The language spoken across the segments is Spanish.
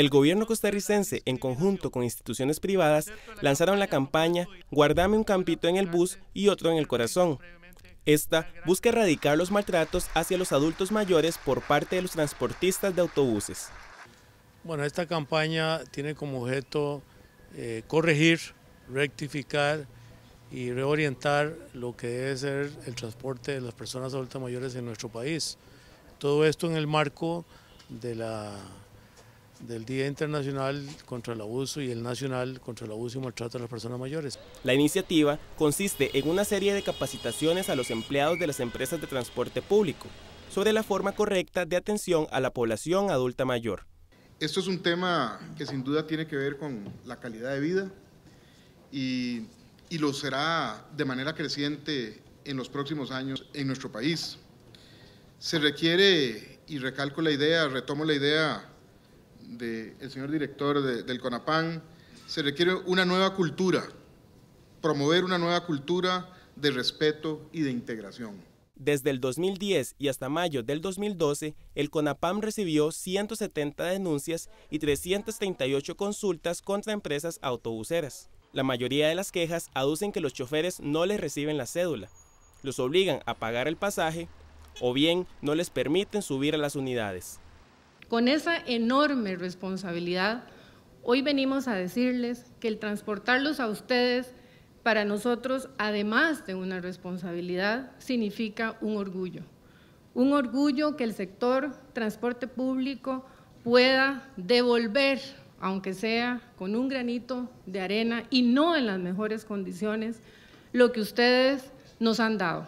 El gobierno costarricense, en conjunto con instituciones privadas, lanzaron la campaña Guardame un campito en el bus y otro en el corazón. Esta busca erradicar los maltratos hacia los adultos mayores por parte de los transportistas de autobuses. Bueno, esta campaña tiene como objeto eh, corregir, rectificar y reorientar lo que debe ser el transporte de las personas adultas mayores en nuestro país. Todo esto en el marco de la del Día Internacional contra el Abuso y el Nacional contra el Abuso y Maltrato a las Personas Mayores. La iniciativa consiste en una serie de capacitaciones a los empleados de las empresas de transporte público sobre la forma correcta de atención a la población adulta mayor. Esto es un tema que sin duda tiene que ver con la calidad de vida y, y lo será de manera creciente en los próximos años en nuestro país. Se requiere, y recalco la idea, retomo la idea del señor director del CONAPAM, se requiere una nueva cultura, promover una nueva cultura de respeto y de integración. Desde el 2010 y hasta mayo del 2012, el CONAPAM recibió 170 denuncias y 338 consultas contra empresas autobuseras. La mayoría de las quejas aducen que los choferes no les reciben la cédula, los obligan a pagar el pasaje o bien no les permiten subir a las unidades. Con esa enorme responsabilidad, hoy venimos a decirles que el transportarlos a ustedes para nosotros, además de una responsabilidad, significa un orgullo. Un orgullo que el sector transporte público pueda devolver, aunque sea con un granito de arena y no en las mejores condiciones, lo que ustedes nos han dado.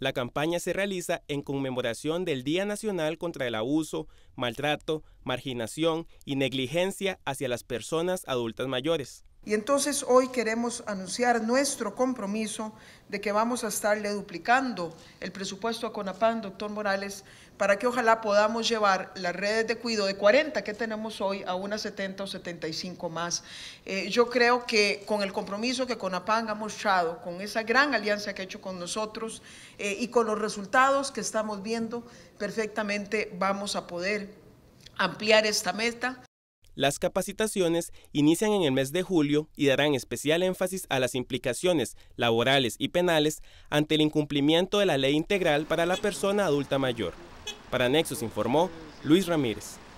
La campaña se realiza en conmemoración del Día Nacional contra el Abuso, Maltrato, Marginación y Negligencia hacia las personas adultas mayores. Y entonces hoy queremos anunciar nuestro compromiso de que vamos a estarle duplicando el presupuesto a CONAPAN, doctor Morales, para que ojalá podamos llevar las redes de cuido de 40 que tenemos hoy a unas 70 o 75 más. Eh, yo creo que con el compromiso que CONAPAN ha mostrado, con esa gran alianza que ha hecho con nosotros eh, y con los resultados que estamos viendo, perfectamente vamos a poder ampliar esta meta las capacitaciones inician en el mes de julio y darán especial énfasis a las implicaciones laborales y penales ante el incumplimiento de la ley integral para la persona adulta mayor. Para Nexus informó Luis Ramírez.